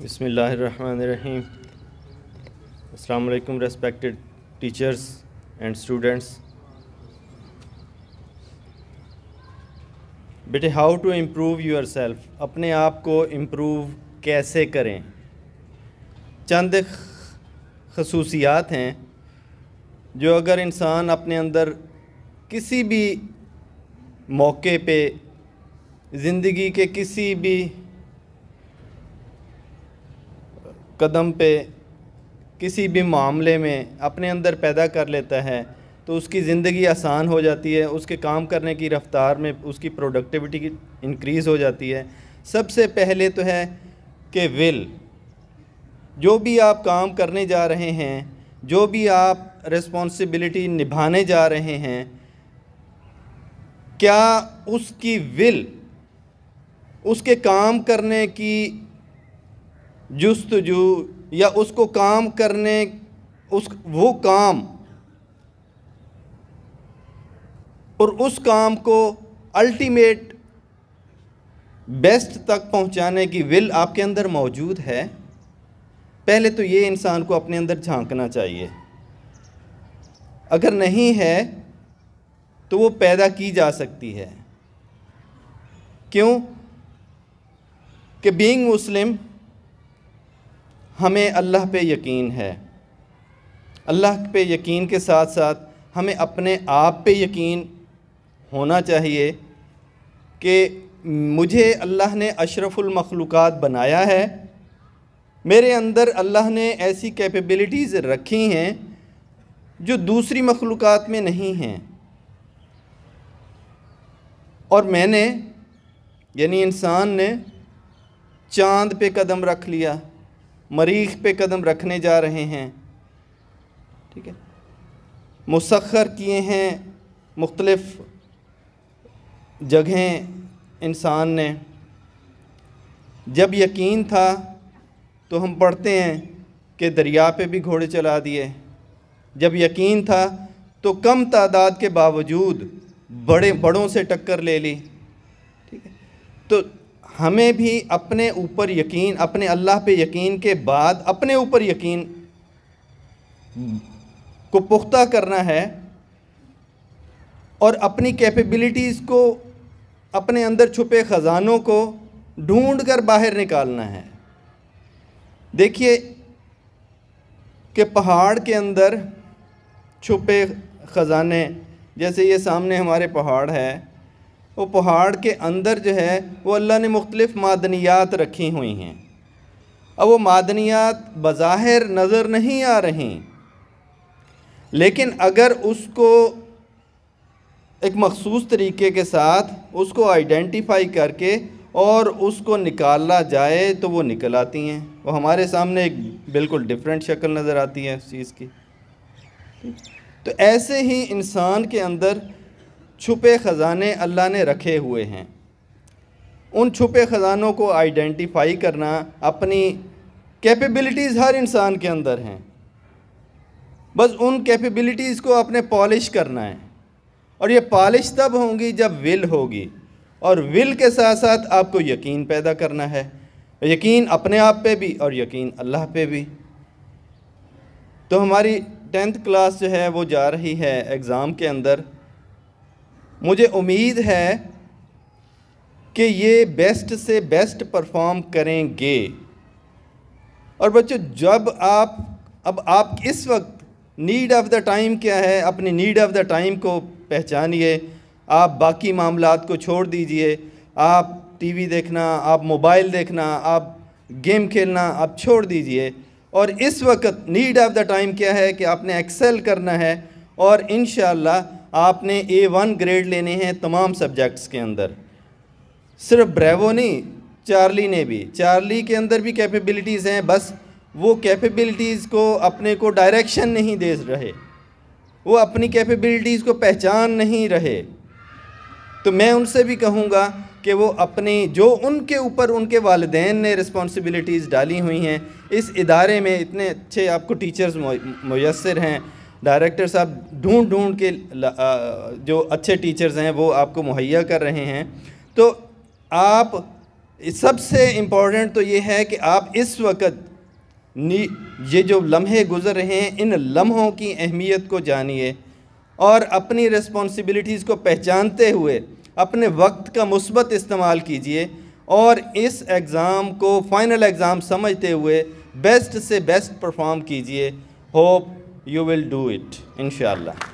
बसमीम् अल्लाम respected teachers and students बेटे how to improve yourself अपने आप को इम्प्रूव कैसे करें चंद खसूसियात हैं जो अगर इंसान अपने अंदर किसी भी मौके पर ज़िंदगी के किसी भी कदम पे किसी भी मामले में अपने अंदर पैदा कर लेता है तो उसकी ज़िंदगी आसान हो जाती है उसके काम करने की रफ़्तार में उसकी प्रोडक्टिविटी इनक्रीज़ हो जाती है सबसे पहले तो है कि विल जो भी आप काम करने जा रहे हैं जो भी आप रिस्पॉन्सिबिलिटी निभाने जा रहे हैं क्या उसकी विल उसके काम करने की जस्तजू या उसको काम करने उस वो काम और उस काम को अल्टीमेट बेस्ट तक पहुंचाने की विल आपके अंदर मौजूद है पहले तो ये इंसान को अपने अंदर झांकना चाहिए अगर नहीं है तो वो पैदा की जा सकती है क्यों कि बीइंग मुस्लिम हमें अल्लाह पे यकीन है अल्लाह पे यकीन के साथ साथ हमें अपने आप पे यकीन होना चाहिए कि मुझे अल्लाह ने अशरफुलमखलूक़ बनाया है मेरे अंदर अल्लाह ने ऐसी कैपेबिलिटीज़ रखी हैं जो दूसरी मखलूक़ में नहीं हैं और मैंने यानी इंसान ने चांद पे कदम रख लिया मरीख पे कदम रखने जा रहे हैं ठीक है मुसखर किए हैं मुख्तलफ़ जगहें इंसान ने जब यकीन था तो हम पढ़ते हैं कि दरिया पे भी घोड़े चला दिए जब यकीन था तो कम तादाद के बावजूद बड़े बड़ों से टक्कर ले ली ठीक है तो हमें भी अपने ऊपर यकीन अपने अल्लाह पे यकीन के बाद अपने ऊपर यकीन को पुख्ता करना है और अपनी कैपेबिलिटीज़ को अपने अंदर छुपे ख़जानों को ढूंढ कर बाहर निकालना है देखिए कि पहाड़ के अंदर छुपे ख़जाने जैसे ये सामने हमारे पहाड़ है वो पहाड़ के अंदर जो है वो अल्लाह ने मुख्तलिफ़ मादनियात रखी हुई हैं अब वो मादनियात बज़ाहिर नज़र नहीं आ रही लेकिन अगर उसको एक मखसूस तरीके के साथ उसको आइडेंटिफाई करके और उसको निकाला जाए तो वो निकल आती हैं वो हमारे सामने एक बिल्कुल डिफरेंट शक्ल नज़र आती है उस चीज़ की तो ऐसे ही इंसान के अंदर छुपे ख़जाने अल्लाह ने रखे हुए हैं उन छुपे ख़जानों को आइडेंटिफाई करना अपनी कैपेबिलिटीज़ हर इंसान के अंदर हैं बस उन कैपेबिलिटीज़ को अपने पॉलिश करना है और ये पॉलिश तब होंगी जब विल होगी और विल के साथ साथ आपको यकीन पैदा करना है यकीन अपने आप पे भी और यकीन अल्लाह पे भी तो हमारी टेंथ क्लास जो है वो जा रही है एग्ज़ाम के अंदर मुझे उम्मीद है कि ये बेस्ट से बेस्ट परफॉर्म करेंगे और बच्चों जब आप अब आप इस वक्त नीड ऑफ़ द टाइम क्या है अपनी नीड ऑफ़ द टाइम को पहचानिए आप बाकी मामला को छोड़ दीजिए आप टीवी देखना आप मोबाइल देखना आप गेम खेलना आप छोड़ दीजिए और इस वक्त नीड ऑफ़ द टाइम क्या है कि आपने एक्सेल करना है और इन आपने ए वन ग्रेड लेने हैं तमाम सब्जेक्ट्स के अंदर सिर्फ ब्रेवो नहीं चार्ली ने भी चार्ली के अंदर भी कैपेबिलिटीज़ हैं बस वो कैपेबिलिटीज़ को अपने को डायरेक्शन नहीं दे रहे वो अपनी कैपेबिलिटीज़ को पहचान नहीं रहे तो मैं उनसे भी कहूँगा कि वो अपने जो उनके ऊपर उनके वालदेन ने रिस्पॉन्सिबिलिटीज़ डाली हुई हैं इस इदारे में इतने अच्छे आपको टीचर्स मैसर हैं डायरेक्टर साहब ढूंढ ढूंढ के जो अच्छे टीचर्स हैं वो आपको मुहैया कर रहे हैं तो आप सबसे इम्पॉर्टेंट तो ये है कि आप इस वक्त ये जो लम्हे गुज़र रहे हैं इन लम्हों की अहमियत को जानिए और अपनी रिस्पॉन्सिबिलिटीज़ को पहचानते हुए अपने वक्त का मुस्बत इस्तेमाल कीजिए और इस एग्ज़ाम को फ़ाइनल एग्ज़ाम समझते हुए बेस्ट से बेस्ट परफॉर्म कीजिए hope you will do it inshallah